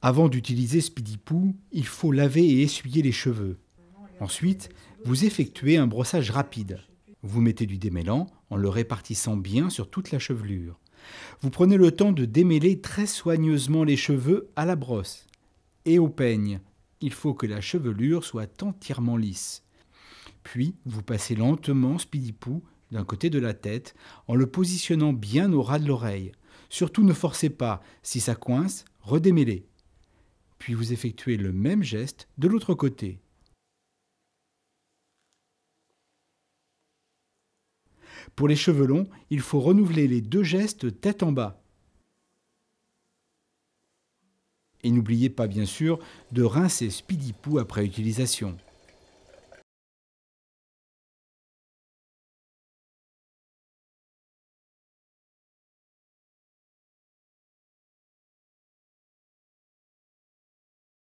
Avant d'utiliser Poo, il faut laver et essuyer les cheveux. Ensuite, vous effectuez un brossage rapide. Vous mettez du démêlant en le répartissant bien sur toute la chevelure. Vous prenez le temps de démêler très soigneusement les cheveux à la brosse et au peigne. Il faut que la chevelure soit entièrement lisse. Puis, vous passez lentement Poo d'un côté de la tête en le positionnant bien au ras de l'oreille. Surtout ne forcez pas, si ça coince, redémêlez puis vous effectuez le même geste de l'autre côté. Pour les cheveux longs, il faut renouveler les deux gestes tête en bas. Et n'oubliez pas bien sûr de rincer Speedy après utilisation.